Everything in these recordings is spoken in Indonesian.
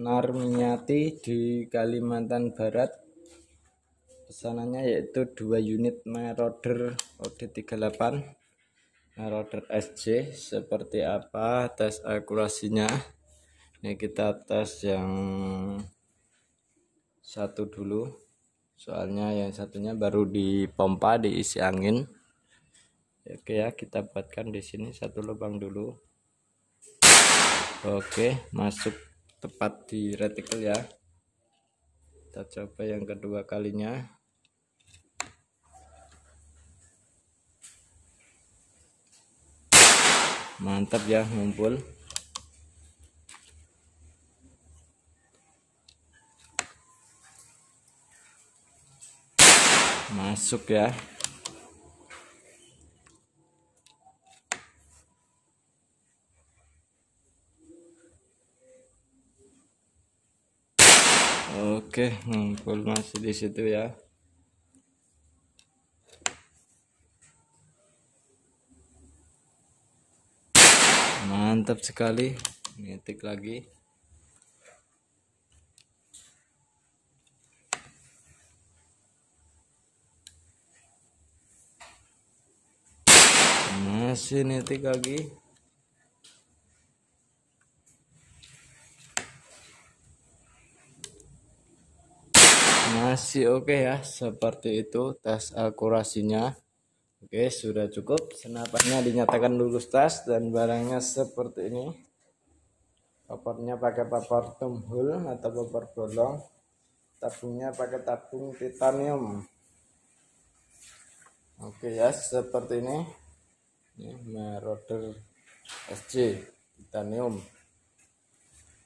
Narmiati di Kalimantan Barat pesanannya yaitu dua unit Marauder OD38 meroder sc seperti apa tes akurasinya ini kita tes yang satu dulu soalnya yang satunya baru dipompa diisi angin oke ya kita buatkan di sini satu lubang dulu Oke, masuk tepat di reticle ya kita coba yang kedua kalinya mantap ya ngumpul masuk ya Oke, ngumpul masih di situ ya. Mantap sekali. Ngetik lagi. Masih ngetik lagi. masih oke okay ya seperti itu tes akurasinya oke okay, sudah cukup senapannya dinyatakan lulus tes dan barangnya seperti ini papernya pakai paper tumhul atau paper bolong tabungnya pakai tabung titanium oke okay ya seperti ini ini meroder SC titanium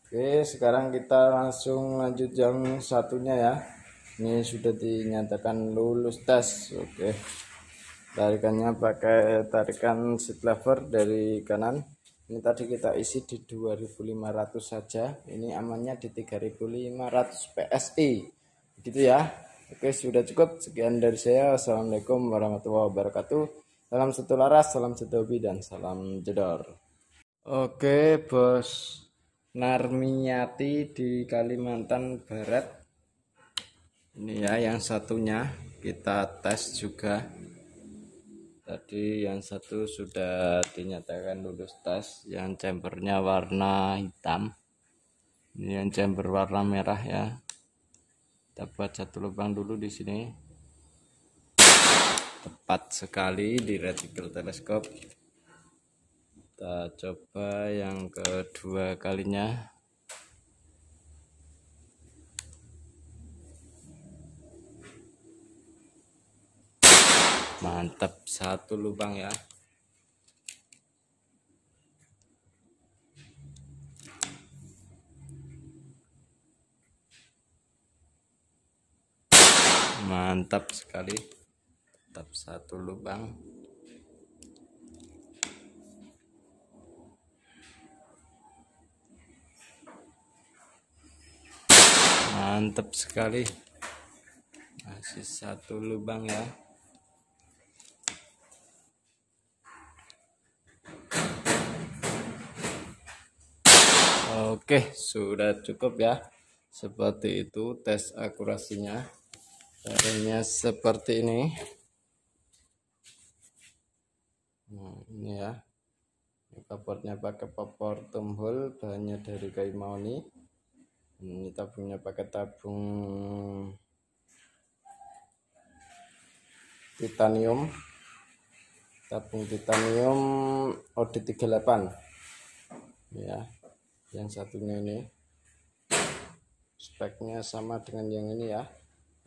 oke sekarang kita langsung lanjut yang satunya ya ini sudah dinyatakan lulus tes oke tarikannya pakai tarikan seat lever dari kanan ini tadi kita isi di 2500 saja ini amannya di 3500 PSI begitu ya oke sudah cukup sekian dari saya Assalamualaikum warahmatullahi wabarakatuh salam satu laras salam satu hobi dan salam jedor oke bos Narmiyati di Kalimantan Barat ini ya yang satunya kita tes juga tadi yang satu sudah dinyatakan lulus tes yang chambernya warna hitam ini yang chamber warna merah ya kita buat satu lubang dulu di sini tepat sekali di reticle teleskop kita coba yang kedua kalinya mantap satu lubang ya mantap sekali tetap satu lubang mantap sekali masih satu lubang ya Oke, sudah cukup ya. Seperti itu tes akurasinya. Caranya seperti ini. Nah, ini ya. Ini pakai popor tumbul, bahannya dari kayu mauni. Ini tabungnya pakai tabung titanium. Tabung titanium OD38. Ya yang satunya ini speknya sama dengan yang ini ya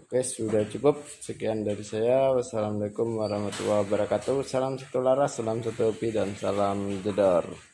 oke sudah cukup sekian dari saya wassalamualaikum warahmatullahi wabarakatuh salam satu laras salam satu hobi dan salam jedor